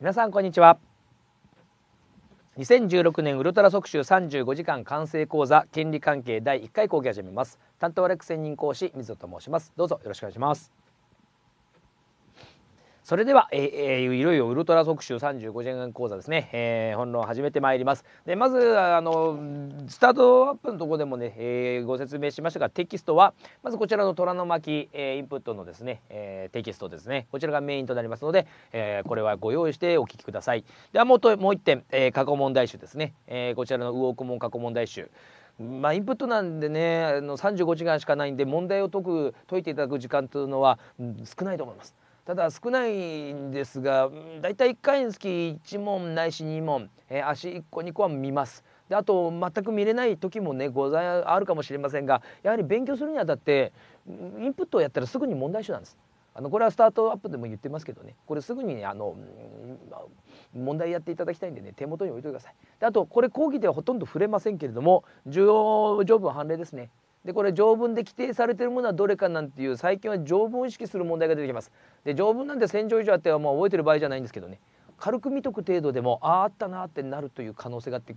皆さんこんにちは2016年ウルトラ即習35時間完成講座権利関係第1回講義始めます担当はレク専任講師水戸と申しますどうぞよろしくお願いしますそれでは、えー、いろいろウルトラ特集35次元講座ですね、えー、本論を始めてまいります。でまずあのスタートアップのところでもね、えー、ご説明しましたがテキストはまずこちらの虎の巻、えー、インプットのですね、えー、テキストですねこちらがメインとなりますので、えー、これはご用意してお聞きください。ではもうともう一点、えー、過去問題集ですね、えー、こちらの魚雲過去問題集まあ、インプットなんでねあの35時間しかないんで問題を解く解いていただく時間というのは少ないと思います。ただ少ないんですがだいたい1回につき1問ないし2問、えー、足1個2個は見ます。であと全く見れない時もねございあるかもしれませんがやはり勉強するにあたってインプットをやったらすぐに問題集なんです。あのこれはスタートアップでも言ってますけどねこれすぐにねあの問題やっていただきたいんでね手元に置いといてください。であとこれ講義ではほとんど触れませんけれども重要条文判例ですねでこれ条文で規定されているものはどれかなんていう最近は条文を意識する問題が出てきます。で条文なんて1,000条以上あってはもう覚えてる場合じゃないんですけどね軽く見とく程度でもあああったなってなるという可能性があって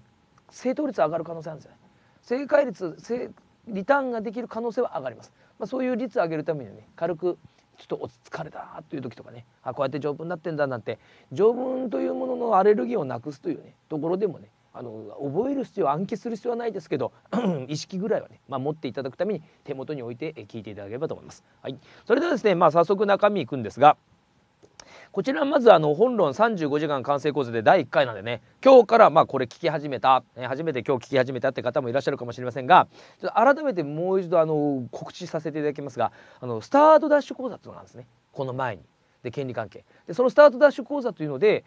正答率上がる可能性あるんですよね。正解率リターンができる可能性は上がります。まあ、そういう率を上げるためにね軽くちょっと落ち疲れたという時とかねあこうやって条文になってんだなんて条文というもののアレルギーをなくすというねところでもねあの覚える必要暗記する必要はないですけど 意識ぐらいはね、まあ、持っていただくために手元に置いて聞いていただければと思います。はい、それではですね、まあ、早速中身いくんですがこちらまずあの本論35時間完成講座で第1回なんでね今日からまあこれ聞き始めた、え初めて今日聞き始めたって方もいらっしゃるかもしれませんがちょっと改めてもう一度あの告知させていただきますがあのスタートダッシュ講座というのがあるんですねこの前にで権利関係でそのスタートダッシュ講座というので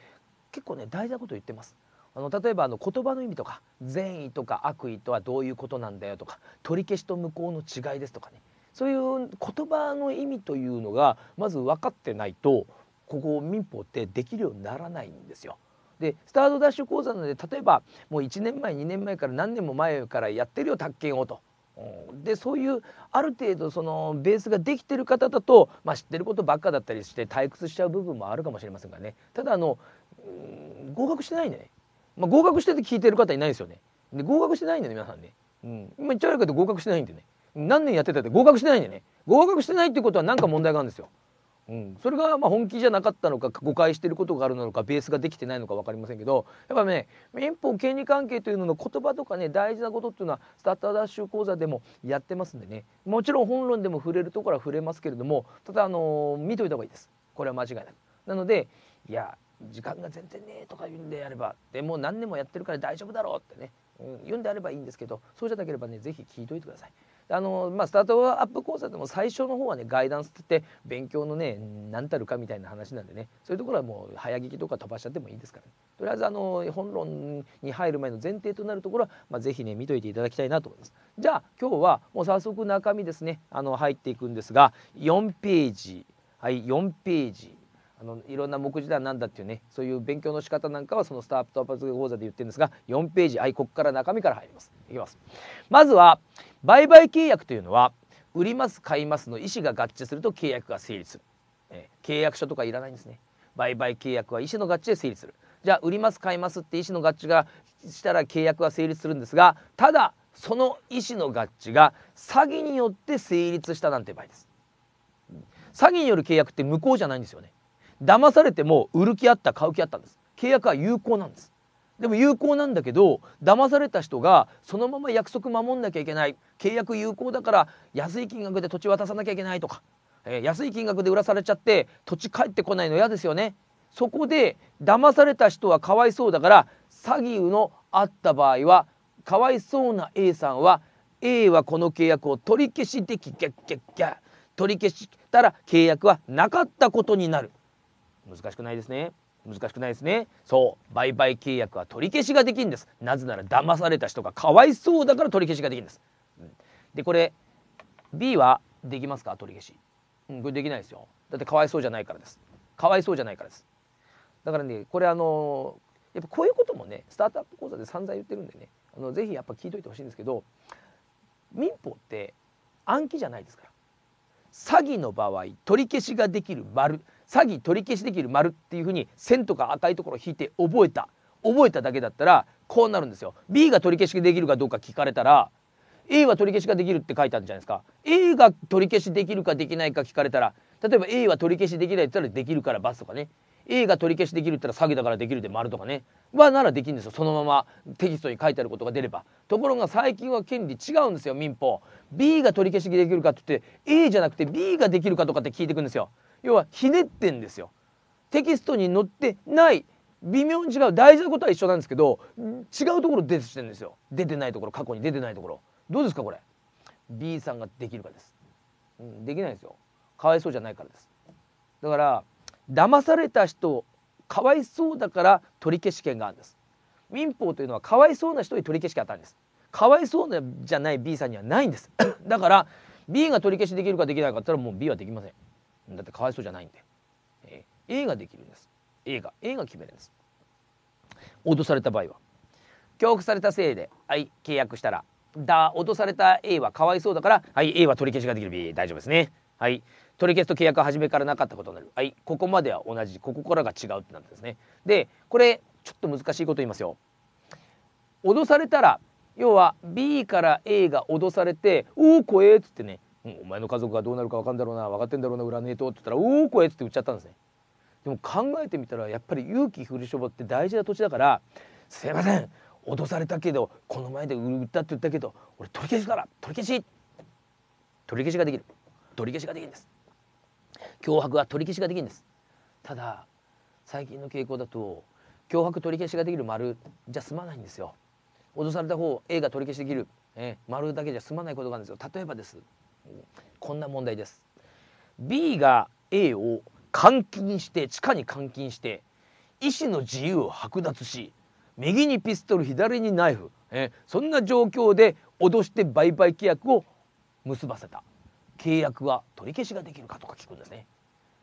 結構ね大事なことを言ってます。あの例えばあの言葉の意味とか善意とか悪意とはどういうことなんだよとか取り消しと無効の違いですとかねそういう言葉の意味というのがまず分かってないとここ民法ってできるようにならないんですよ。でスタートダッシュ講座なので例えばもう1年前2年前から何年も前からやってるよ宅建をと。でそういうある程度そのベースができてる方だと、まあ、知ってることばっかだったりして退屈しちゃう部分もあるかもしれませんがねただあの合格してないんねまあ、合格してて聞いてる方いないですよね。で合格してないんでね皆さんね。うん、今言っちゃ悪いけど合格してないんでね。何年やってたって合格してないんでね。合格してないってことは何か問題があるんですよ。うん、それがまあ本気じゃなかったのか誤解していることがあるのかベースができてないのか分かりませんけどやっぱね民法権利関係というのの言葉とかね大事なことっていうのはスタッターダッシュ講座でもやってますんでねもちろん本論でも触れるところは触れますけれどもただあのー、見といた方がいいですこれは間違いなく。なのでいや時間が全然ねえとか言うんであればでもう何年もやってるから大丈夫だろうってね、うん、言うんであればいいんですけどそうじゃなければね是非聞いといてください。あのまあ、スタートアップ講座でも最初の方はねガイダンスって勉強のね何たるかみたいな話なんでねそういうところはもう早聞きとか飛ばしちゃってもいいですから、ね、とりあえずあの本論に入る前の前提となるところは、まあ、是非ね見といていただきたいなと思います。じゃあ今日はもう早速中身ですねあの入っていくんですが4ページはい4ページあのいろんな目次だなんだっていうねそういう勉強の仕方なんかはそのスタートアップ講座で言ってるんですが4ページはいここから中身から入りますいきますまずは売買契約というのは売ります買いますの意思が合致すると契約が成立する、えー、契約書とかいらないんですね売買契約は意思の合致で成立するじゃあ売ります買いますって意思の合致がしたら契約は成立するんですがただその意思の合致が詐欺によって成立したなんて場合です詐欺による契約って無効じゃないんですよね騙されても売る気あった買う気あったんです契約は有効なんですでも有効なんだけど騙された人がそのまま約束守んなきゃいけない契約有効だから安い金額で土地渡さなきゃいけないとか、えー、安い金額で売らされちゃって土地返ってこないの嫌ですよねそこで騙された人はかわいそうだから詐欺のあった場合はかわいそうな A さんは A はこの契約を取り消しできギャッギャッギャ取り消したら契約はなかったことになる。難しくないですね難しくないですねそう売買契約は取り消しができるんですなぜなら騙された人がかわいそうだから取り消しができるんです、うん、でこれ B はできますか取り消し、うん、これできないですよだってかわいそうじゃないからですかわいそうじゃないからですだからねこれあのやっぱこういうこともねスタートアップ講座で散々言ってるんでねあのぜひやっぱ聞いといてほしいんですけど民法って暗記じゃないですから詐欺の場合取り消しができる丸詐欺取り消しできる丸っていうふうに線とか赤いところを引いて覚えた覚えただけだったらこうなるんですよ B が取り消しできるかどうか聞かれたら A は取り消しができるって書いてあるじゃないですか A が取り消しできるかできないか聞かれたら例えば A は取り消しできないって言ったらできるから×とかね A が取り消しできるって言ったら詐欺だからできるで丸とかねはならできるんですよそのままテキストに書いてあることが出ればところが最近は権利違うんですよ民法 B が取り消しできるかって言って A じゃなくて B ができるかとかって聞いてくんですよ要はひねってんですよ。テキストに載ってない微妙に違う大事なことは一緒なんですけど違うところ出てるんですよ出てないところ過去に出てないところどうですかこれ B さんができるかです、うん、できないですよかわいそうじゃないからですだから騙された人かわいそうだから取り消し権があるんです民法というのはかわいそうな人に取り消し権あったんですかわいそうじゃない B さんにはないんですだから B が取り消しできるかできないかって言ったらもう B はできませんだってかわいそうじゃないんで、えー、A ができるんです A が A が決めるんです脅された場合は教育されたせいではい契約したらだ脅された A はかわいそうだからはい A は取り消しができる B 大丈夫ですねはい取り消すと契約は初めからなかったことになるはいここまでは同じここからが違うってなんですねでこれちょっと難しいこと言いますよ脅されたら要は B から A が脅されて「おお怖え」っつってね「お前の家族がどうなるか分かんだろうな分かってんだろうなねえと」って言ったら「おおこえ」っって売っちゃったんですね。でも考えてみたらやっぱり勇気振り絞って大事な土地だから「すいません脅されたけどこの前で売ったって言ったけど俺取り消しから取り消し取り消しができる取り消しができるんです脅迫は取り消しができるんですただ最近の傾向だと脅迫取り消しができる丸じゃ済まないんですよ脅された方 A が取り消しできる、えー、丸だけじゃ済まないことがあるんですよ例えばですこんな問題です B が A を監禁して地下に監禁して医師の自由を剥奪し右にピストル左にナイフえそんな状況で脅して売買契約を結ばせた契約は取り消しができるかとか聞くんですね、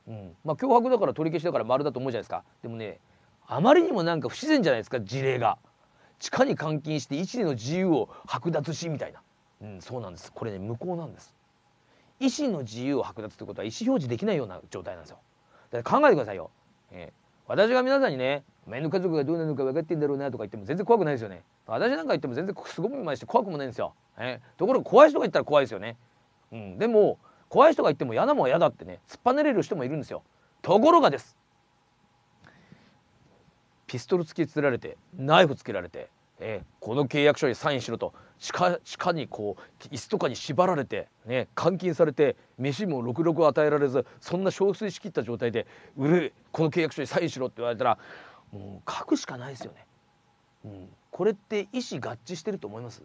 うんまあ、脅迫だから取り消しだから丸だと思うじゃないですかでもねあまりにもなんか不自然じゃないですか事例が地下に監禁して医師の自由を剥奪しみたいな、うん、そうなんですこれね無効なんです意思の自由を剥奪ということは意思表示できないような状態なんですよ。だから考えてくださいよ。えー私が皆さんにね「目の家族がどうなのか分かってんだろうな」とか言っても全然怖くないですよね私なんか言っても全然すごく見まして怖くもないんですよ、えー、ところが怖い人が言ったら怖いですよね、うん、でも怖い人が言っても嫌なもんは嫌だってね突っぱねれる人もいるんですよところがですピストル突きつけられてナイフつけられてえー、この契約書にサインしろと地下地下にこう椅子とかに縛られて、ね、監禁されて飯もろくろく与えられずそんな憔悴しきった状態で売るこの契約書にサインしろって言われたらもう書くしかないですよね。うん、これって意思合致してると思います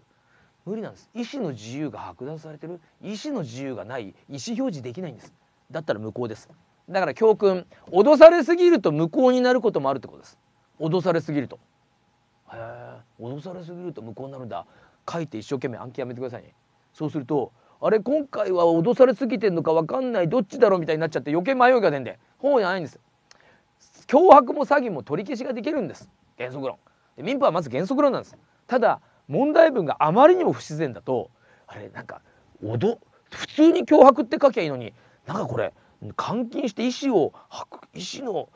無理なんです意思の自由が剥奪されてる意思の自由がない意思表示できないんですだったら無効ですだから教訓脅されすぎると無効になることもあるってことです脅されすぎるとへえ脅されすぎると無効になるんだ書いて一生懸命暗記やめてくださいねそうするとあれ今回は脅されすぎてんのか分かんないどっちだろうみたいになっちゃって余計迷いが出んで本じゃないんです脅迫も詐欺も取り消しができるんです原則論で民法はまず原則論なんですただ問題文があまりにも不自然だとあれなんか脅普通に脅迫って書きゃいいのになんかこれ監禁して意思を意思の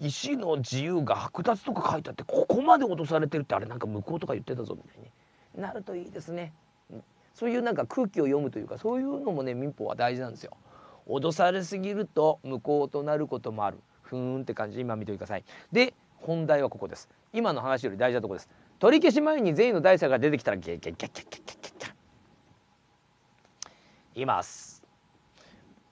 意思の自由が剥奪とか書いてあってここまで落とされてるってあれなんか向こうとか言ってたぞみたいになるといいですね。そういうなんか空気を読むというかそういうのもね民法は大事なんですよ。脅されすぎると無効となることもある。ふーんって感じで今見てください。で本題はここです。今の話より大事なとこです。取り消し前に善意の大差が出てきたらゲゲゲゲゲゲゲゲいます。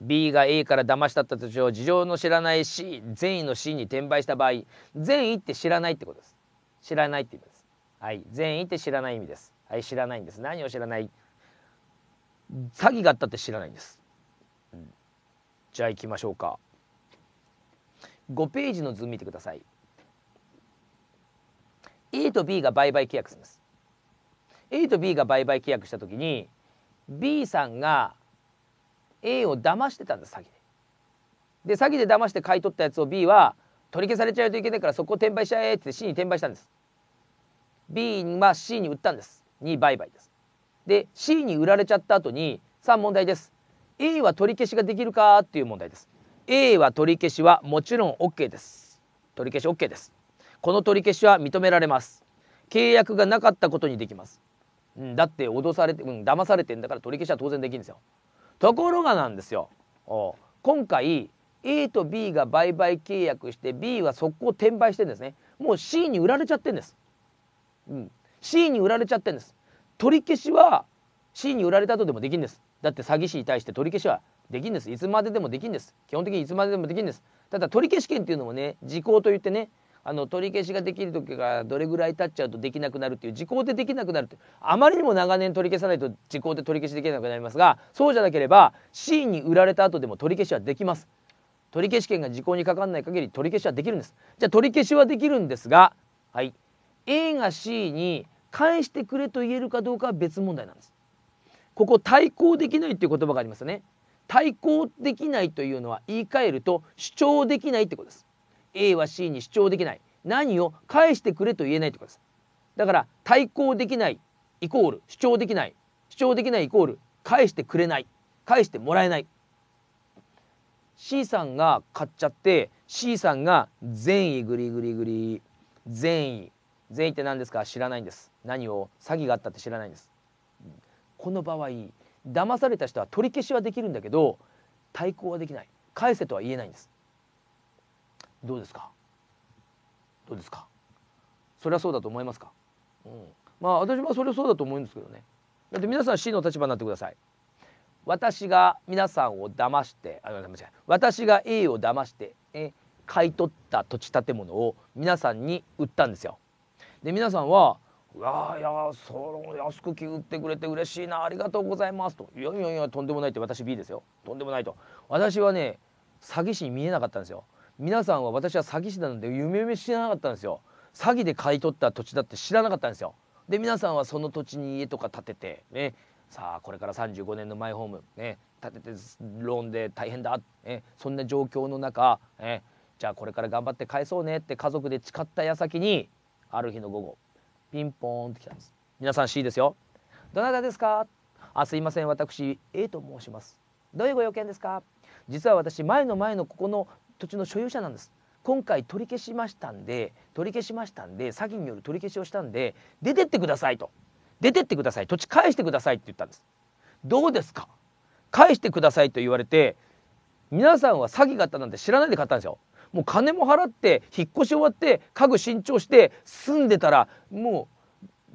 B が A から騙したった土地を事情の知らない C 善意の C に転売した場合善意って知らないってことです知らないって意味ですはい善意って知らない意味ですはい知らないんです何を知らない詐欺があったって知らないんです、うん、じゃあ行きましょうか5ページの図見てください A と B が売買契約します A と B が売買契約した時に B さんが A を騙してたんです詐欺で。で詐欺で騙して買い取ったやつを B は取り消されちゃうといけないからそこを転売しちゃえって C に転売したんです。B は C に売ったんです。に売買です。で C に売られちゃった後にさあ問題です。A は取り消しができるかっていう問題です。A は取り消しはもちろん OK です。取り消し OK です。この取り消しは認められます。契約がなかったことにできます。うん、だって脅されて、うん、騙されてんだから取り消しは当然できるんですよ。ところがなんですよ今回 A と B が売買契約して B は速攻転売してんですねもう C に売られちゃってんです、うん、C に売られちゃってんです取り消しは C に売られた後でもできんですだって詐欺師に対して取り消しはできんですいつまででもできんです基本的にいつまででもできんですただ取り消し権っていうのもね時効といってねあの取り消しができる時がどれぐらい経っちゃうとできなくなるっていう時効でできなくなるってあまりにも長年取り消さないと時効で取り消しできなくなりますがそうじゃなければ C に売られた後でも取り消しはできます取り消し権が時効にかかんない限り取り消しはできるんですじゃあ取り消しはできるんですが、はい、A が C に返してくれと言えるかどうかは別問題なんですここ対抗できないっていう言葉がありますよね対抗できないというのは言い換えると主張できないってことです A は C に主張できない何を返してくれと言えないってことですだから対抗できないイコール主張できない主張できないイコール返してくれない返してもらえない C さんが買っちゃって C さんが善意グリグリグリ善意善意って何ですか知らないんです何を詐欺があったって知らないんですこの場合騙された人は取り消しはできるんだけど対抗はできない返せとは言えないんですどうですかどうですかそりゃそうだと思いますか、うん、まあ私はそれはそうだと思うんですけどねだって皆さん C の立場になってください私が皆さんを騙してあ間違え私が A を騙してえ買い取った土地建物を皆さんに売ったんですよで皆さんは「いやいやその安く売ってくれて嬉しいなありがとうございます」と「いやいやいやとんでもない」って私 B ですよとんでもないと私はね詐欺師に見えなかったんですよ皆さんは私は詐欺師なので夢夢知らなかったんですよ詐欺で買い取った土地だって知らなかったんですよで皆さんはその土地に家とか建ててねさあこれから35年のマイホームね建ててローンで大変だ、ね、そんな状況の中、ね、じゃあこれから頑張って返そうねって家族で誓った矢先にある日の午後ピンポーンって来たんです皆さん C ですよどなたですかあすいません私 A と申しますどういうご用件ですか実は私前の前のここの土地の所有者なんです今回取り消しましたんで取り消しましたんで詐欺による取り消しをしたんで出てってくださいと出てってください土地返してくださいって言ったんですどうですか返してくださいと言われて皆さんは詐欺があったなんて知らないで買ったんですよもう金も払って引っ越し終わって家具新調して住んでたらも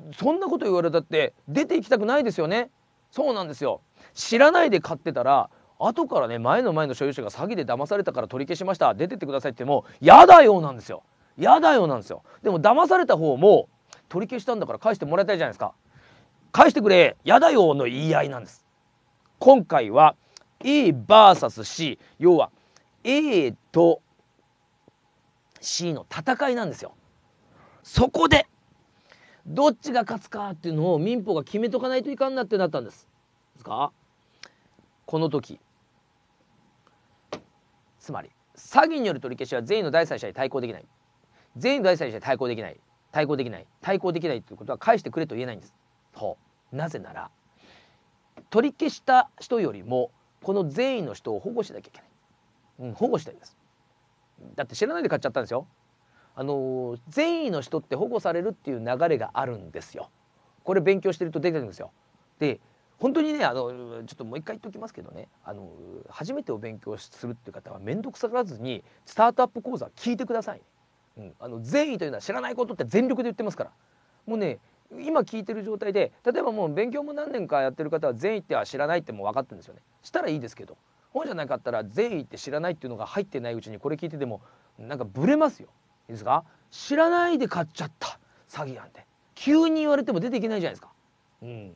うそんなこと言われたって出て行きたくないですよねそうなんですよ知らないで買ってたら後からね前の前の所有者が詐欺で騙されたから取り消しました出てってくださいってもうだよなんですよ嫌だよなんですよでも騙された方も取り消したんだから返してもらいたいじゃないですか返してくれやだよの言い合いなんです今回は AVSC 要は A と C の戦いなんですよそこでどっちが勝つかっていうのを民法が決めとかないといかんなってなったんですですかこの時つまり詐欺による取り消しは善意の第三者に対抗できない善意の第三者に対抗できない対抗できない対抗できないということは返してくれと言えないんです。ほなぜなら取り消した人よりもこの善意の人を保護しなきゃいけない、うん、保護したいですだって知らないで買っちゃったんですよあの善意の人って保護されるっていう流れがあるんですよこれ勉強してると出てるんですよで本当にねあのちょっともう一回言っておきますけどねあの初めてお勉強するっていう方は面倒くさがらずにスタートアップ講座聞いてください、うん、あの善意というのは知らないことって全力で言ってますからもうね今聞いてる状態で例えばもう勉強も何年かやってる方は善意っては知らないってもう分かってるんですよねしたらいいですけど本じゃなかったら善意って知らないっていうのが入ってないうちにこれ聞いててもなんかブレますよいいですか知らないで買っちゃった詐欺なんて急に言われても出ていけないじゃないですかうん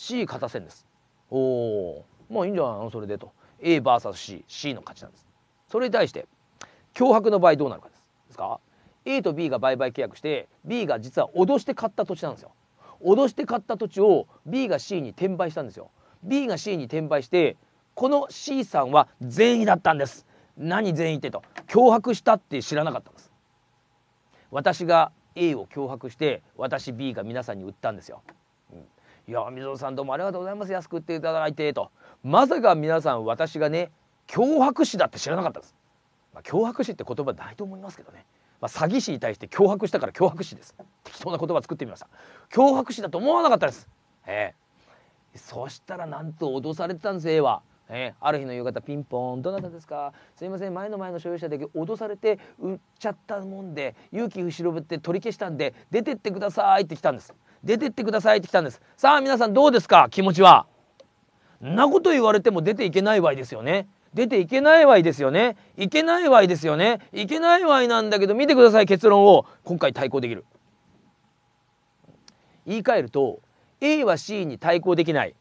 C 勝たせんですおおまあいいんじゃないそれでと AVSCC C の勝ちなんですそれに対して脅迫の場合どうなるかですですか A と B が売買契約して B が実は脅して買った土地なんですよ脅して買った土地を B が C に転売したんですよ B が C に転売してこの C さんは善意だったんです何善意ってと脅迫したって知らなかったんです私が A を脅迫して私 B が皆さんに売ったんですよいや水野さんどうもありがとうございます安く売っていただいて」とまさか皆さん私がね脅迫師だって知らなかったです、まあ、脅迫師って言葉ないと思いますけどね、まあ、詐欺師に対して脅迫したから脅迫師です適当な言葉作ってみました脅迫師だと思わなかったですええー、そしたらなんと脅されてたんです A は。えー、ある日の夕方ピンポーン「どなたですかすいません前の前の所有者だけ脅されて売っちゃったもんで勇気後ろぶって取り消したんで出てってください」って来たんです。出てってくださいって来たんですさあ皆さんどうですか気持ちはなこと言われても出ていけないわいですよね出ていけないわいですよねいけないわいですよねいけないわいなんだけど見てください結論を今回対抗できる言い換えると A は C に対抗できない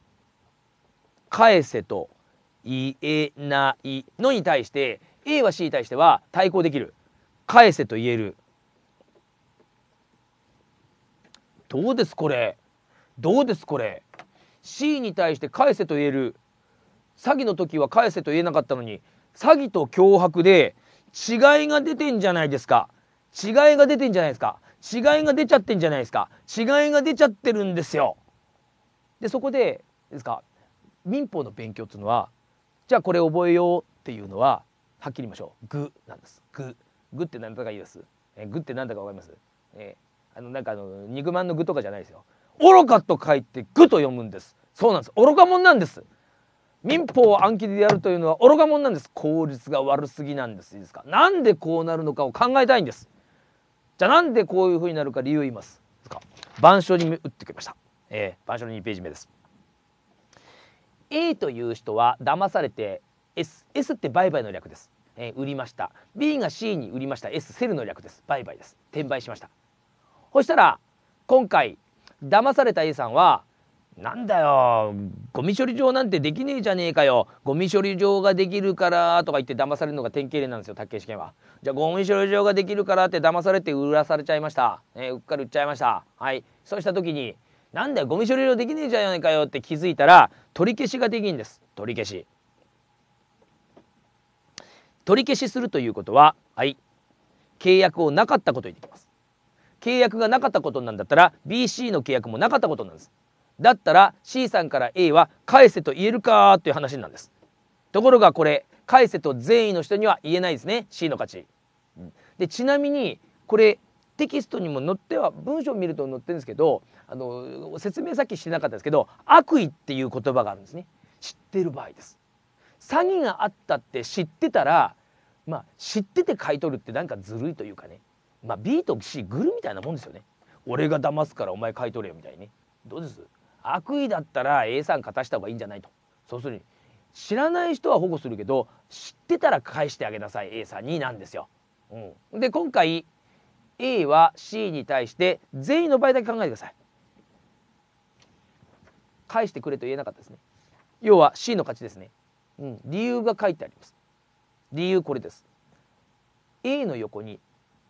返せと言えないのに対して A は C に対しては対抗できる返せと言えるどうですこれどうですこれ C に対して返せと言える詐欺の時は返せと言えなかったのに詐欺と脅迫で違いが出てんじゃないですか違いが出てんじゃないですか違いが出ちゃってんじゃないですか違いが出ちゃってるんですよでそこでですか民法の勉強っていうのはじゃあこれ覚えようっていうのははっきり言いましょう「ぐ」なんです「ぐ」「ぐ」って何だかいいです「えぐ」って何だか分かります、えーあのなんかあの肉まんの具とかじゃないですよ愚かと書いて愚と読むんですそうなんです愚か者なんです民法を暗記でやるというのは愚か者なんです効率が悪すぎなんですいいですかなんでこうなるのかを考えたいんですじゃあなんでこういうふうになるか理由を言いますですか。板書に打ってきました、えー、板書の2ページ目です A という人は騙されて S, S って売買の略です、えー、売りました B が C に売りました S セルの略です売買です転売しましたそしたら今回騙された A さんはなんだよ、ゴミ処理場なんてできねえじゃねえかよ。ゴミ処理場ができるからとか言って騙されるのが典型例なんですよ、宅建試験は。じゃあ、ゴミ処理場ができるからって騙されて売らされちゃいました。ね、うっかり売っちゃいました。はい。そうした時に、なんだよ、ゴミ処理場できねえじゃねえかよって気づいたら、取り消しができんです。取り消し。取り消しするということは、はい。契約をなかったことにできます。契約がなかったことなんだったら BC の契約もなかったことなんですだったら C さんから A は返せと言えるかという話なんですところがこれ返せと善意の人には言えないですね C の価値でちなみにこれテキストにも載っては文章を見ると載ってるんですけどあの説明さっきしてなかったですけど悪意っていう言葉があるんですね知ってる場合です詐欺があったって知ってたらまあ知ってて買い取るってなんかずるいというかねまあ、B と C グルみたいなもんですよね俺が騙すからお前買い取れよみたいにどうです悪意だったら A さん勝たした方がいいんじゃないとそうするに知らない人は保護するけど知ってたら返してあげなさい A さんになんですよ。うん、で今回 A は C に対して全員の場合だけ考えてください。返してくれと言えなかったですね。要は C の勝ちですね。うん、理由が書いてあります。理由これです。A の横に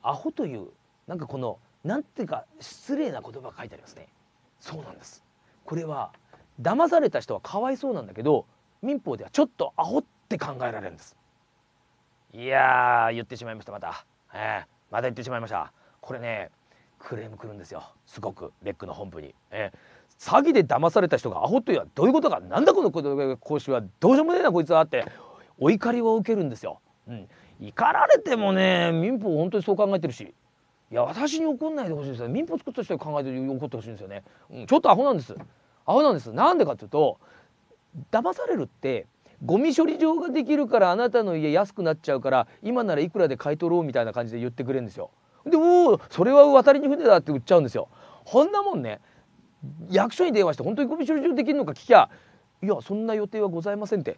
アホというなんかこのなんていうか失礼な言葉が書いてありますねそうなんですこれは騙された人はかわいそうなんだけど民法ではちょっとアホって考えられるんですいや言ってしまいましたまた、えー、また言ってしまいましたこれねクレームくるんですよすごくレックの本部に、えー、詐欺で騙された人がアホというのはどういうことかなんだこの講習はどうしようもねえなこいつはってお怒りを受けるんですよ、うん、怒られてもね民法本当にそう考えてるしいや私に怒んないでほしいですよ民法作った人に考えて怒ってほしいんですよね、うん、ちょっとアホなんですアホなんですなんでかっていうと騙されるってゴミ処理場ができるからあなたの家安くなっちゃうから今ならいくらで買い取ろうみたいな感じで言ってくれるんですよでおおそれは渡りに船だって売っちゃうんですよこんなもんね役所に電話して本当にゴミ処理場できるのか聞きゃいやそんな予定はございませんって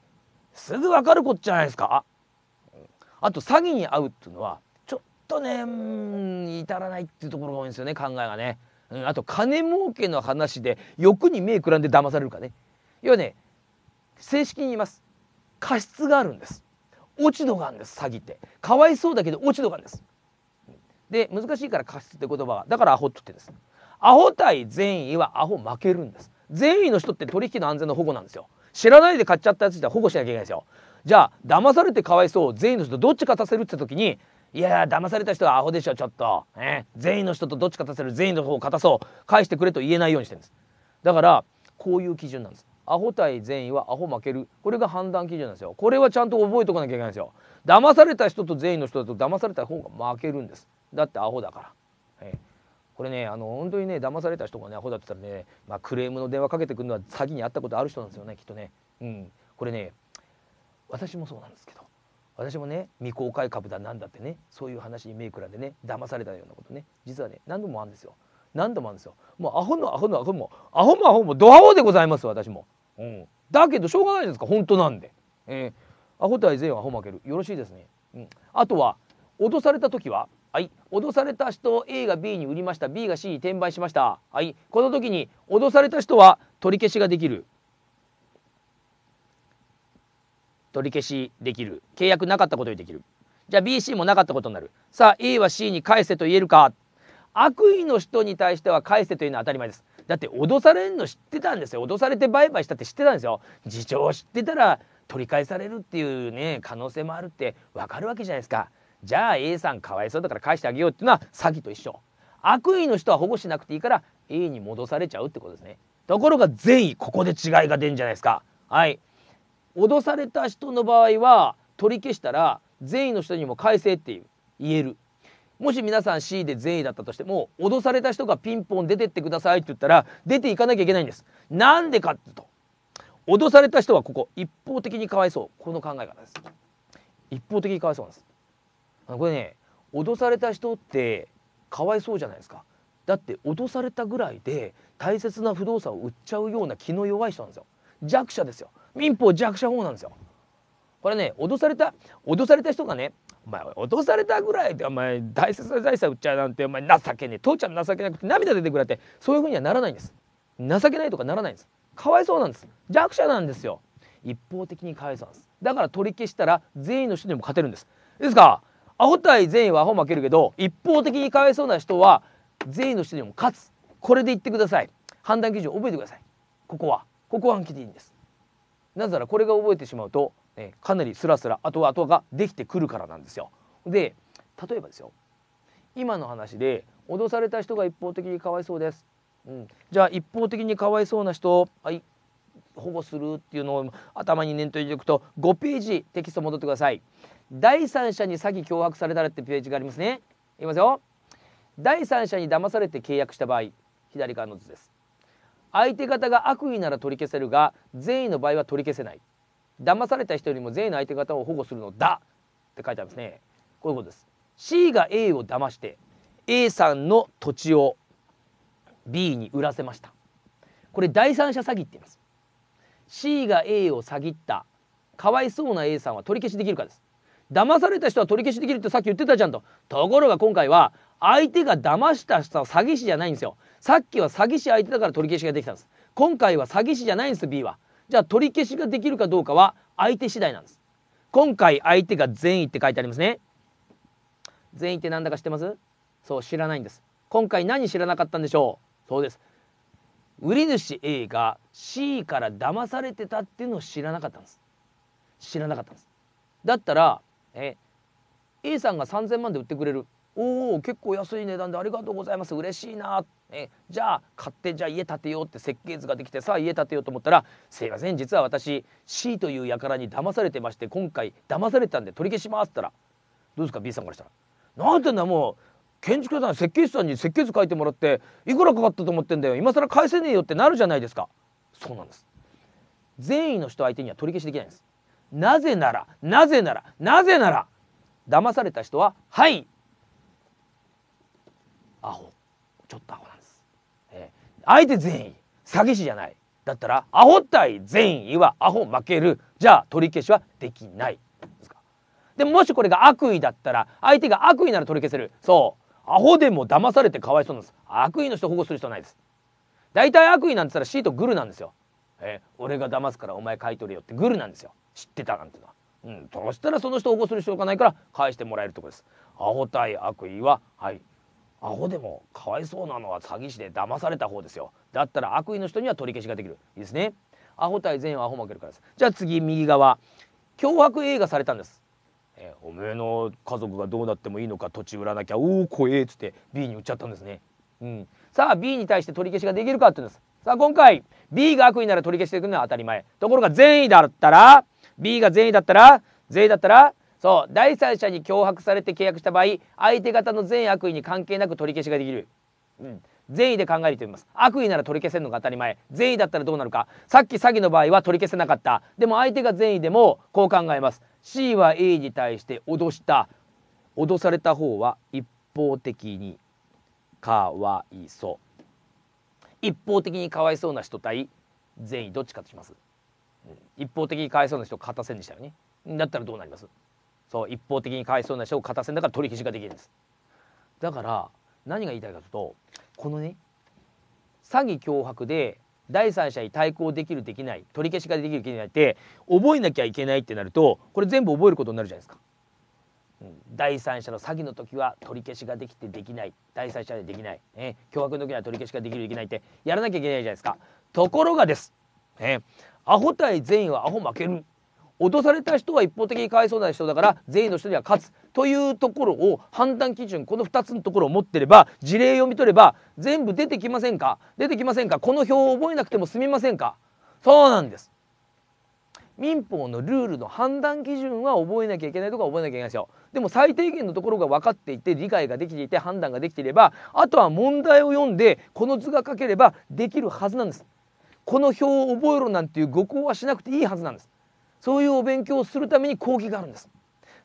すぐわかるこっちゃないですかあと詐欺に遭うっていうのはちょっとね至らないっていうところが多いんですよね考えがね、うん、あと金儲けの話で欲に目くらんで騙されるかね要はね正式に言います過失があるんです落ち度があるんです詐欺ってかわいそうだけど落ち度があるんですで難しいから過失って言葉がだからアホって言ってんですアホ対善意はアホ負けるんです善意の人って取引の安全の保護なんですよ知らないで買っちゃったやつじゃ保護しなきゃいけないんですよじゃあ騙されてかわいそう善意の人どっち勝たせるって時にいや騙された人はアホでしょちょっと、えー、善意の人とどっち勝たせる善意の方を勝たそう返してくれと言えないようにしてるんですだからこういう基準なんですアホ対善意はアホ負けるこれが判断基準なんですよこれはちゃんと覚えておかなきゃいけないんですよ騙された人と善意の人だと騙された方が負けるんですだってアホだから、これねあの本当にね騙された人がねアホだって言ったらね、まあ、クレームの電話かけてくるのは詐欺にあったことある人なんですよねきっとねうんこれね私もそうなんですけど私もね未公開株だなんだってねそういう話に目くらんでね騙されたようなことね実はね何度もあるんですよ何度もあるんですよもうアホのアホのアホもアホもアホもドアホでございます私も、うん、だけどしょうがないですか本当なんで、えー、アホ対善はアホ負けるよろしいですね、うん、あとは脅された時ははい脅された人 A が B に売りました B が C に転売しましたはいこの時に脅された人は取り消しができる取り消しできる契約なかったことにできるじゃあ BC もなかったことになるさあ A は C に返せと言えるか悪意の人に対しては返せというのは当たり前ですだって脅されんの知ってたんですよ脅されて売買したって知ってたんですよ事情を知ってたら取り返されるっていうね可能性もあるってわかるわけじゃないですかじゃあ A さんかわいそうだから返してあげようっていうのは詐欺と一緒悪意の人は保護しなくていいから A に戻されちゃうってことですねところが善意ここで違いが出るんじゃないですかはい脅された人の場合は取り消したら善意の人にも返せって言えるもし皆さん C で善意だったとしても脅された人がピンポン出てってくださいって言ったら出ていかなきゃいけないんですなんでかってと脅された人はここ一方的にかわいそうこの考え方です一方的にかわいそうなんですこれね脅された人ってかわいそうじゃないですかだって脅されたぐらいで大切な不動産を売っちゃうような気の弱い人なんですよ弱者ですよ民法弱者法なんですよ。これね脅された脅された人がねお前脅されたぐらいでお前大切な財産売っちゃうなんてお前情けねえ父ちゃん情けなくて涙出てくれってそういうふうにはならないんです情けないとかならないんですかわいそうなんです弱者なんですよ一方的にかわいそうなんですだから取り消したら善意の人にも勝てるんですですからアホ対善意はアホ負けるけど一方的にかわいそうな人は善意の人にも勝つこれで言ってください判断基準を覚えてくださいここはここは暗記でいいんですなぜならこれが覚えてしまうと、えかなりスラスラ後後ができてくるからなんですよ。で例えばですよ今の話で脅された人が一方的にかわいそうです。うん、じゃあ一方的にかわいそうな人、を、はい、保護するっていうのを頭に念頭に入れておくと5ページテキスト戻ってください。第三者に詐欺脅迫されたらってページがありますね。いきますよ。第三者に騙されて契約した場合左側の図です。相手方が悪意なら取り消せるが善意の場合は取り消せない騙された人よりも善意の相手方を保護するのだって書いてありますねこういうことです C が A を騙して A さんの土地を B に売らせましたこれ第三者詐欺って言います C が A を詐欺ったかわいそうな A さんは取り消しできるかです騙された人は取り消しできるってさっき言ってたじゃんとところが今回は相手が騙した人は詐欺師じゃないんですよさっきは詐欺師相手だから取り消しができたんです今回は詐欺師じゃないんです B はじゃあ取り消しができるかどうかは相手次第なんです今回相手が善意って書いてありますね善意って何だか知ってますそう知らないんです今回何知らなかったんでしょうそうです売り主 A が C から騙されてたっていうのを知らなかったんです知らなかったんですだったらえ A さんが3000万で売ってくれるおお結構安い値段でありがとうございます嬉しいなっえじゃあ買ってじゃあ家建てようって設計図ができてさあ家建てようと思ったら「すいません実は私 C という輩に騙されてまして今回騙されたんで取り消します」っったらどうですか B さんからしたら「なんてんだもう建築家さん設計士さんに設計図書いてもらっていくらかかったと思ってんだよ今更返せねえよってなるじゃないですかそうなんです善意の人相手には取り消しできないんですなぜならなぜならなぜなら騙された人ははいアホちょっとアホあえて善意詐欺師じゃないだったらアホ対善意はアホ負けるじゃあ取り消しはできないですかでもしこれが悪意だったら相手が悪意なら取り消せるそうアホでも騙されてかわいそうなんです悪意の人保護する人ないです大体悪意なんて言ったらシートグルなんですよえ俺が騙すからお前買い取れよってグルなんですよ知ってたなんていうのはうん、そしたらその人を保護する必要がないから返してもらえるとこです。アホ対悪意は、はい、アホでもかわいそうなのは詐欺師で騙された方ですよだったら悪意の人には取り消しができるいいですねアホ対善はアホ負けるからですじゃあ次右側脅迫映画されたんですえおめえの家族がどうなってもいいのか土地売らなきゃおお怖えっつって B に売っちゃったんですね、うん、さあ B に対して取り消しができるかって言うんですさあ今回 B が悪意なら取り消していくのは当たり前ところが善意だったら B が善意だったら善意だったらそう第三者に脅迫されて契約した場合相手方の善悪意に関係なく取り消しができる、うん、善意で考えると言います悪意なら取り消せるのが当たり前善意だったらどうなるかさっき詐欺の場合は取り消せなかったでも相手が善意でもこう考えます C は A に対して脅した脅された方は一方的にかわいそう一方的にかわいそうな人対善意どっちかとします、うん、一方的にかわいそうな人勝たせんでしたよねだったらどうなりますそう一方的にかわいそうな人を勝たせながら取り引きができるんですだから何が言いたいかというとこのね詐欺脅迫で第三者に対抗できるできない取り消しができるできないって覚えなきゃいけないってなるとこれ全部覚えることになるじゃないですか。うん、第三者の詐欺の時は取り消しができてできない第三者でできない、ね、脅迫の時には取り消しができるできないってやらなきゃいけないじゃないですかところがです、ね、アホ対善意はアホ負ける脅された人は一方的にかわいそうな人だから全員の人には勝つというところを判断基準この2つのところを持ってれば事例読み取れば全部出てきませんか出てきませんかこの表を覚えなくても済みませんかそうなんです民法のルールの判断基準は覚えなきゃいけないとか覚えなきゃいけないですよでも最低限のところが分かっていて理解ができていて判断ができていればあとは問題を読んでこの図が書ければできるはずなんですこの表を覚えろなんていう誤行はしなくていいはずなんですそういうお勉強をするために講義があるんです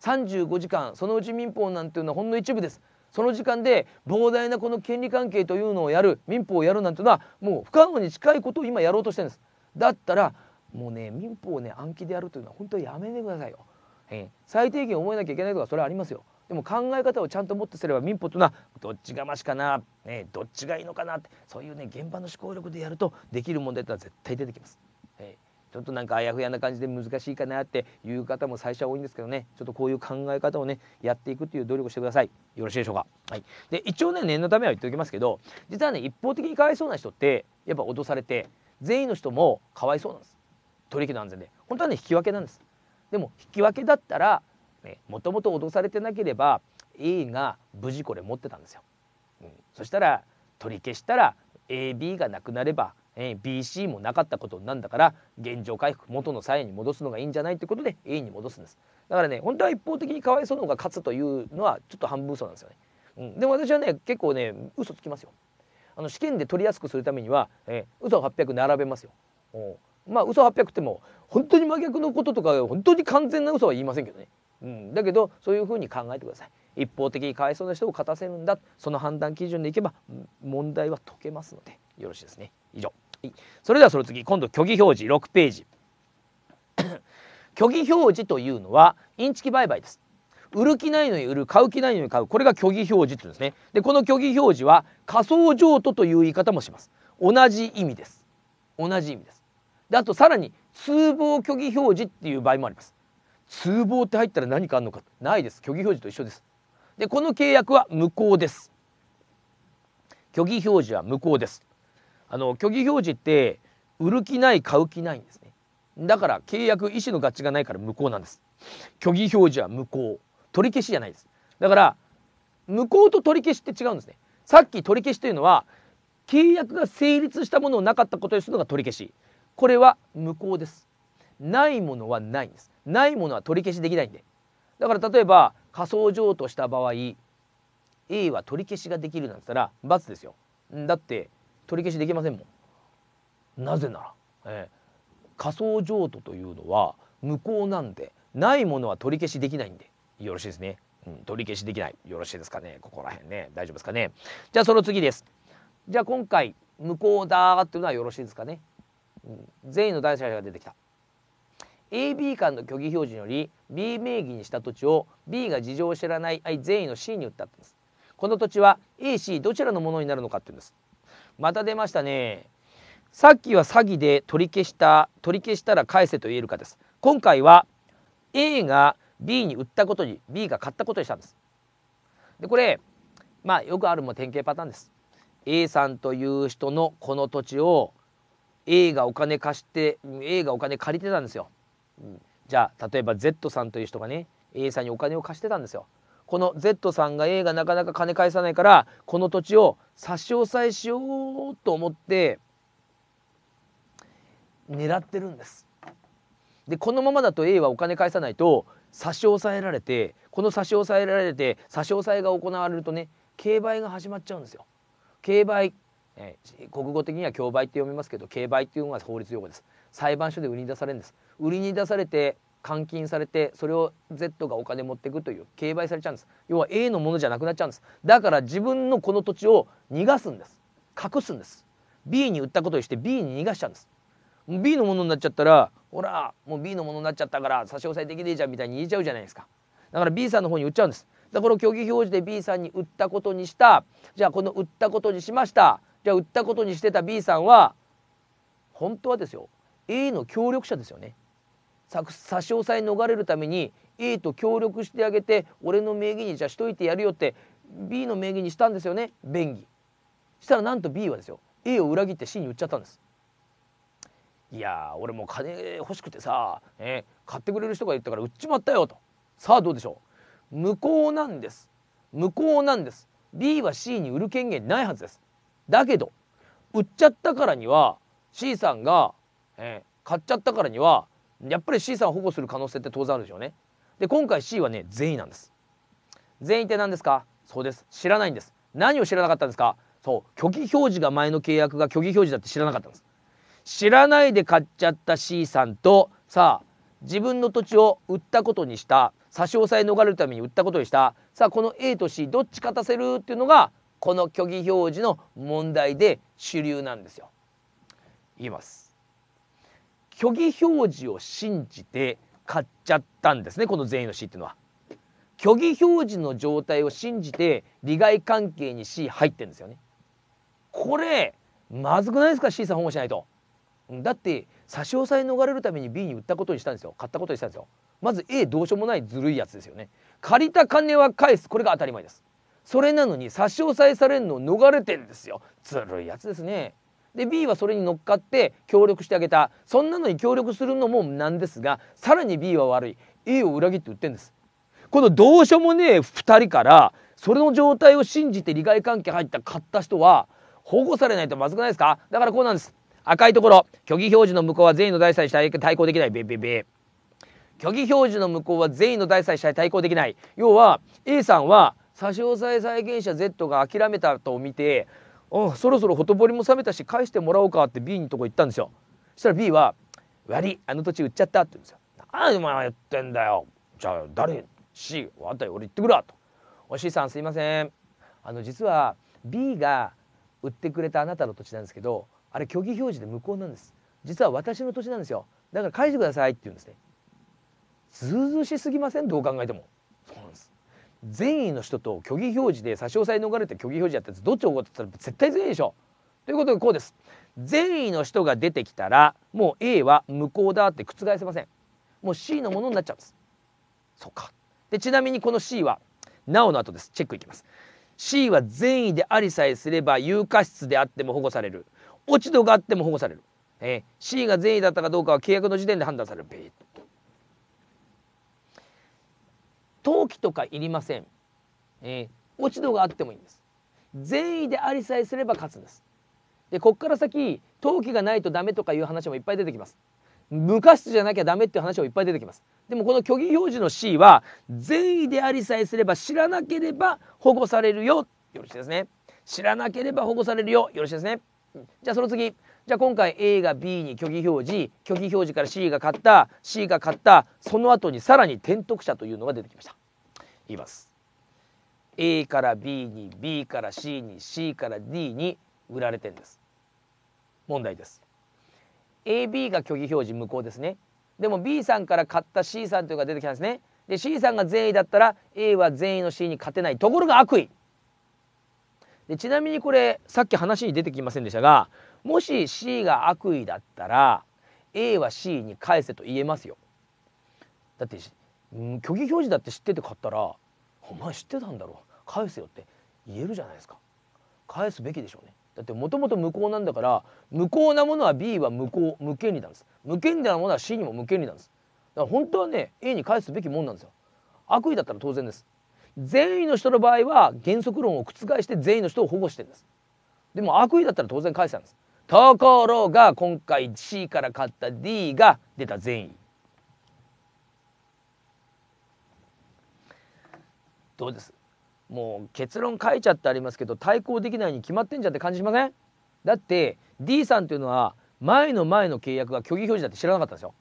35時間そのうち民法なんていうのはほんの一部ですその時間で膨大なこの権利関係というのをやる民法をやるなんていうのはもう不可能に近いことを今やろうとしてるんですだったらもうね民法をね暗記でやるというのは本当はやめてくださいよ、えー、最低限覚えなきゃいけないとかそれはありますよでも考え方をちゃんと持ってすれば民法というのはどっちがましかな、ね、どっちがいいのかなってそういうね現場の思考力でやるとできる問題ってのは絶対出てきます。ちょっとなんかあやふやな感じで難しいかなっていう方も最初は多いんですけどねちょっとこういう考え方をねやっていくっていう努力をしてくださいよろしいでしょうか、はい、で一応ね念のためは言っておきますけど実はね一方的にかわいそうな人ってやっぱ脅されて善意の人もかわいそうなんです取引の安全で本当はね引き分けなんですでも引き分けだったらもともと脅されてなければ A が無事これ持ってたんですよ、うん、そしたら取り消したら AB がなくなればえ BC もなかったことなんだから現状回復元の左に戻すのがいいんじゃないってことで A に戻すんですだからね本当は一方的にかわいそうの方が勝つというのはちょっと半分嘘なんですよね、うん、でも私はね結構ね嘘つきますよあの試験で取りやすくするためには、えー、嘘800並べますよおまあ嘘800っても本当に真逆のこととか本当に完全な嘘は言いませんけどね、うん、だけどそういうふうに考えてください一方的にかわいそうな人を勝たせるんだその判断基準でいけば問題は解けますのでよろしいですね以上。い、それではその次今度虚偽表示6ページ虚偽表示というのはインチキ売買です売る気ないのに売る買う気ないのに買うこれが虚偽表示っていうんですねでこの虚偽表示は仮想譲渡という言い方もします同じ意味です同じ意味ですであとさらに通報虚偽表示っていう場合もあります通報って入ったら何かあるのかないです虚偽表示と一緒ですでこの契約は無効です虚偽表示は無効ですあの虚偽表示って売る気ない買う気ないんですねだから契約意思の合致がないから無効なんです虚偽表示は無効取り消しじゃないですだから無効と取り消しって違うんですねさっき取り消しというのは契約が成立したものをなかったことにするのが取り消しこれは無効ですないものはないんですないものは取り消しできないんでだから例えば仮想譲渡した場合 A は取り消しができるなんて言ったら×ですよだって取り消しできませんもん。なぜなら、えー、仮想譲渡というのは無効なんでないものは取り消しできないんでよろしいですね。うん、取り消しできないよろしいですかねここら辺ね大丈夫ですかね。じゃあその次です。じゃあ今回無効だーっていうのはよろしいですかね。うん、善意の第三者が出てきた。AB 間の虚偽表示により B 名義にした土地を B が事情を知らない善意の C に売ったんですこの土地は AC どちらのものになるのかっていうんですまた出ましたね。さっきは詐欺で取り消した、取り消したら返せと言えるかです。今回は A が B に売ったことに B が買ったことにしたんです。で、これ、まあよくあるも典型パターンです。A さんという人のこの土地を A がお金貸して、A がお金借りてたんですよ。じゃあ、例えば Z さんという人がね、A さんにお金を貸してたんですよ。この Z さんが A がなかなか金返さないからこの土地を差し押さえしようと思って狙ってるんです。でこのままだと A はお金返さないと差し押さえられてこの差し押さえられて差し押さえが行われるとね競売が始まっちゃうんですよ。競売、え国語的には競売って読みますけど競売っていうのが法律用語です。裁判所で売りに出されるんです。売りに出されて換金されてそれを Z がお金持っていくという競売されちゃうんです要は A のものじゃなくなっちゃうんですだから自分のこの土地を逃がすんです隠すんです B に売ったことにして B に逃がしちゃうんです B のものになっちゃったらほらもう B のものになっちゃったから差し押さえできねえじゃんみたいに言えちゃうじゃないですかだから B さんの方に売っちゃうんですだから虚偽表示で B さんに売ったことにしたじゃあこの売ったことにしましたじゃあ売ったことにしてた B さんは本当はですよ A の協力者ですよね差し押さえ逃れるために A と協力してあげて俺の名義にじゃあしといてやるよって B の名義にしたんですよね便宜したらなんと B はですよ A を裏切って C に売っちゃったんですいや俺もう金欲しくてさ、えー、買ってくれる人が言ったから売っちまったよとさあどうでしょう無効なんです無効なんです B は C に売る権限ないはずですだけど売っちゃったからには C さんが、えー、買っちゃったからにはやっぱり C さんを保護する可能性って当然あるでしょうねで今回 C はね善意なんです善意って何ですかそうです知らないんです何を知らなかったんですかそう虚偽表示が前の契約が虚偽表示だって知らなかったんです知らないで買っちゃった C さんとさあ自分の土地を売ったことにした差し押さえ逃れるために売ったことにしたさあこの A と C どっち勝たせるっていうのがこの虚偽表示の問題で主流なんですよ。言います。虚偽表示を信じて買っちゃったんですねこの善意の死っていうのは虚偽表示の状態を信じて利害関係に C 入ってんですよねこれまずくないですか C さん保護しないとだって差し押さえ逃れるために B に売ったことにしたんですよ買ったことにしたんですよまず A どうしようもないずるいやつですよね借りた金は返すこれが当たり前ですそれなのに差し押さえされるのを逃れてんですよずるいやつですねで B はそれに乗っかって協力してあげたそんなのに協力するのもなんですがさらに B は悪い A を裏切って売ってんですこのどうしようもねえ2人からそれの状態を信じて利害関係入った買った人は保護されないとまずくないですかだからこうなんです赤いところ虚偽表示の向こうは善意の第三者に対抗できないベベベ虚偽表示の向こうは善意の第三者に対抗できない要は A さんは差し押さえ債権者 Z が諦めたと見てうん、そろそろほとぼりも冷めたし返してもらおうかって B のとこ行ったんですよそしたら B は「悪いあの土地売っちゃった」って言うんですよ「何お前は言ってんだよじゃあ誰 C わたた俺行ってくら」と「お C さんすいませんあの実は B が売ってくれたあなたの土地なんですけどあれ虚偽表示で無効なんです実は私の土地なんですよだから返してください」って言うんですねずうずうしすぎませんどう考えてもそうなんです善意の人と虚偽表示で差し押さえ逃れて虚偽表示やったやつどっちを怒ったら絶対善意でしょ。ということでこうです。善意の人が出てきたらもう A は無効だって覆せません。もう C のものになっちゃうんです。そうか。でちなみにこの C はなおの後です。チェックいきます。C は善意でありさえすれば有価質であっても保護される落ち度があっても保護される、えー、C が善意だったかどうかは契約の時点で判断される陶器とかいりません、えー、落ち度があってもいいんです善意でありさえすれば勝つんですでこっから先陶器がないとダメとかいう話もいっぱい出てきます無過失じゃなきゃダメっていう話もいっぱい出てきますでもこの虚偽表示の C は善意でありさえすれば知らなければ保護されるよよろしいですね知らなければ保護されるよよろしいですねじゃあその次じゃあ今回 A が B に虚偽表示虚偽表示から C が買った C が買ったその後にさらに転得者というのが出てきました言います A から B に B から C に C から D に売られてんです問題です AB が虚偽表示無効ですねでも B さんから買った C さんというのが出てきたんですねで C さんが善意だったら A は善意の C に勝てないところが悪意でちなみにこれさっき話に出てきませんでしたがもし C が悪意だったら A は C に返せと言えますよだって虚偽表示だって知ってて買ったら「お前知ってたんだろう返せよ」って言えるじゃないですか返すべきでしょうねだってもともと無効なんだから無効なものは B は無効無権利なんです無権利なものは C にも無権利なんですだから本当はね A に返すべきもんなんですよ悪意だったら当然です善意の人の場合は原則論を覆して善意の人を保護してるんですでも悪意だったら当然返せなんですところが今回 C から買った D が出た善意どうですもう結論書いちゃってありますけど対抗できないに決まってんじゃんって感じしませんだって D さんっていうのは前の前の契約が虚偽表示だって知らなかったんですよ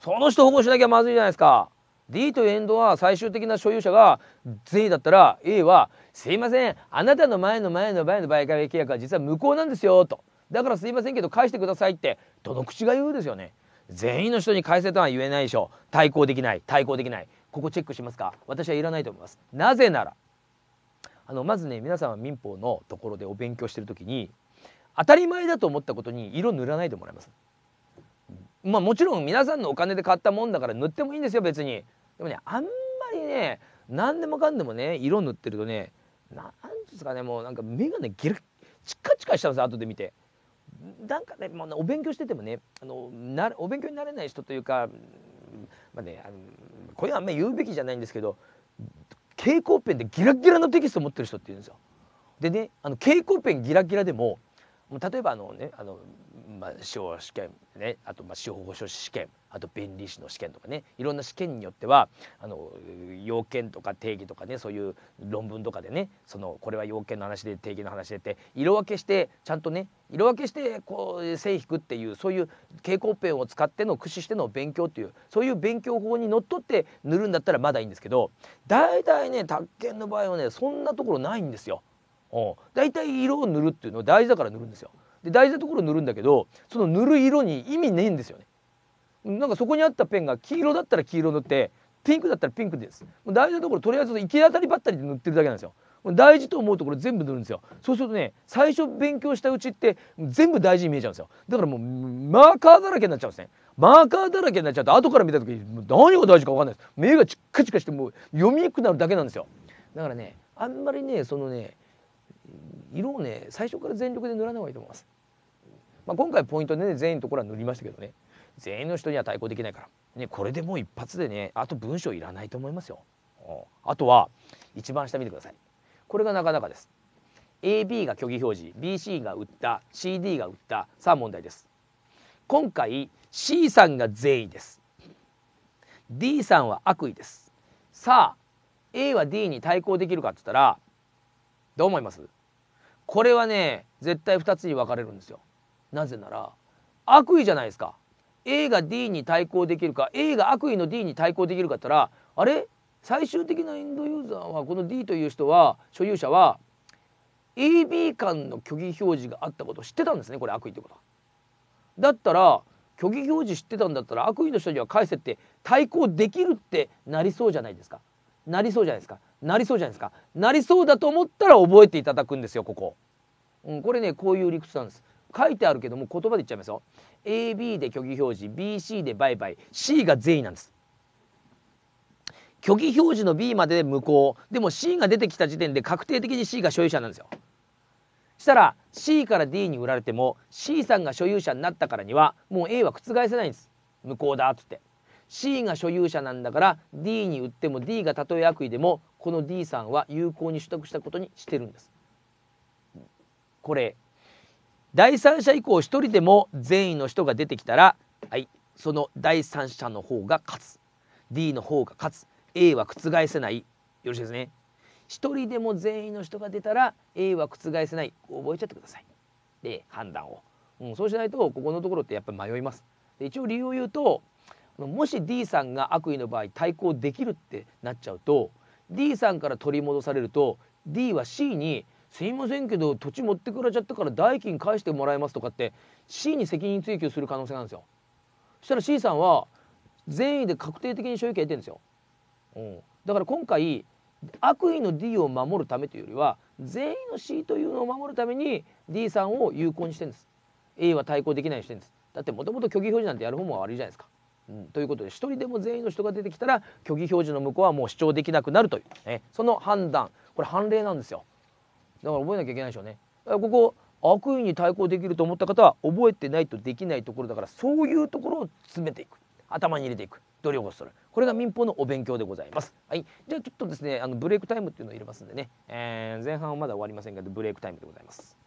その人保護しなきゃまずいじゃないですか D とエンドは最終的な所有者が善意だったら A は「すいませんあなたの前の前の前の売買契約は実は無効なんですよ」とだからすいませんけど返してくださいってどの口が言うですよね全員の人に返せとは言えないでしょう対抗できない対抗できないここチェックしますか私はいらないと思いますなぜならあのまずね皆さんは民法のところでお勉強してる時に当たり前だと思ったことに色塗らないでもらいますまあもちろん皆さんのお金で買ったもんだから塗ってもいいんですよ別にでもねあんまりね何でもかんでもね色塗ってるとねなんですかねもうなんか目がねギラチカチカしたんです後で見てなんかね、もあ、お勉強しててもねあのなお勉強になれない人というか、まあね、あのこれはあんまり言うべきじゃないんですけど蛍光ペンでギラギラのテキストを持ってる人っていうんですよ。でねあの蛍光ペンギラギラでも例えばあのねあのまあ、司法試験、ね、あとまあ司法保障士試験あと弁理士の試験とかねいろんな試験によってはあの要件とか定義とかねそういう論文とかでねそのこれは要件の話で定義の話でって色分けしてちゃんとね色分けしてこう線引くっていうそういう蛍光ペンを使っての駆使しての勉強っていうそういう勉強法にのっとって塗るんだったらまだいいんですけど大体ね宅建の場合はねそんなところないんですよ。大体色を塗るっていうのは大事だから塗るんですよ。で大事なところ塗るんだけどその塗る色に意味ねえんですよね。なんかそこにあったペンが黄色だったら黄色塗ってピンクだったらピンクですもう大事なところとりあえず行き当たりばったりで塗ってるだけなんですよ大事と思うところ全部塗るんですよそうするとね最初勉強したうちって全部大事に見えちゃうんですよだからもうマーカーだらけになっちゃうんですねマーカーだらけになっちゃうと後から見た時何が大事か分かんないです目がチカチカしてもう読みにくくなるだけなんですよだからねあんまりねそのね色をね最初から全力で塗らない方がいいと思いますまあ、今回ポイントでね全員のところは塗りましたけどね全員の人には対抗できないから、ね、これでもう一発でねあと文章いらないと思いますよ。あとは一番下見てください。これがなかなかです。AB が虚偽表示 BC が打った CD が打ったさあ問題です。今回 C さんが善意です。D さんは悪意です。さあ A は D に対抗できるかって言ったらどう思いますこれはね絶対2つに分かれるんですよ。なぜなら悪意じゃないですか A が D に対抗できるか A が悪意の D に対抗できるかったらあれ最終的なエンドユーザーはこの D という人は所有者は AB 間の虚偽表示があったことを知ってたんですねこれ悪意ってことは。だったら虚偽表示知ってたんだったら悪意の人には返せって対抗できるってなりそうじゃないですかなりそうじゃないですかなりそうじゃないですかなりそうだと思ったら覚えていただくんですよここ、うん、これねこういう理屈なんです書いてあるけども言葉で言っちゃいますよ AB で虚偽表示 BC で売買 C が善意なんです虚偽表示の B までで無効でも C が出てきた時点で確定的に C が所有者なんですよしたら C から D に売られても C さんが所有者になったからにはもう A は覆せないんです無効だっつって C が所有者なんだから D に売っても D がたとえ悪意でもこの D さんは有効に取得したことにしてるんですこれ第三者以降一人でも善意の人が出てきたら、はい、その第三者の方が勝つ D の方が勝つ A は覆せないよろしいですね一人でも善意の人が出たら A は覆せない覚えちゃってくださいで判断を、うん、そうしないとここのところってやっぱり迷いますで一応理由を言うともし D さんが悪意の場合対抗できるってなっちゃうと D さんから取り戻されると D は C に「すいませんけど土地持ってくれちゃったから代金返してもらえます」とかって C に責任追及する可能性なんですよ。そしたら C さんは善意で確定的に所有権得てるんですよ。うん、だから今回悪意の D を守るためというよりは善意の C というのを守るために D さんを有効にしてんです。A は対抗できないようにしてんです。だってもともと虚偽表示なんてやる方も悪いじゃないですか。うん、ということで一人でも善意の人が出てきたら虚偽表示の向こうはもう主張できなくなるという、ね、その判断これ判例なんですよ。だから覚えなきゃいけないでしょうねここ悪意に対抗できると思った方は覚えてないとできないところだからそういうところを詰めていく頭に入れていく努力をするこれが民法のお勉強でございます。はい、じゃあちょっとですねあのブレイクタイムっていうのを入れますんでね、えー、前半はまだ終わりませんけどブレイクタイムでございます。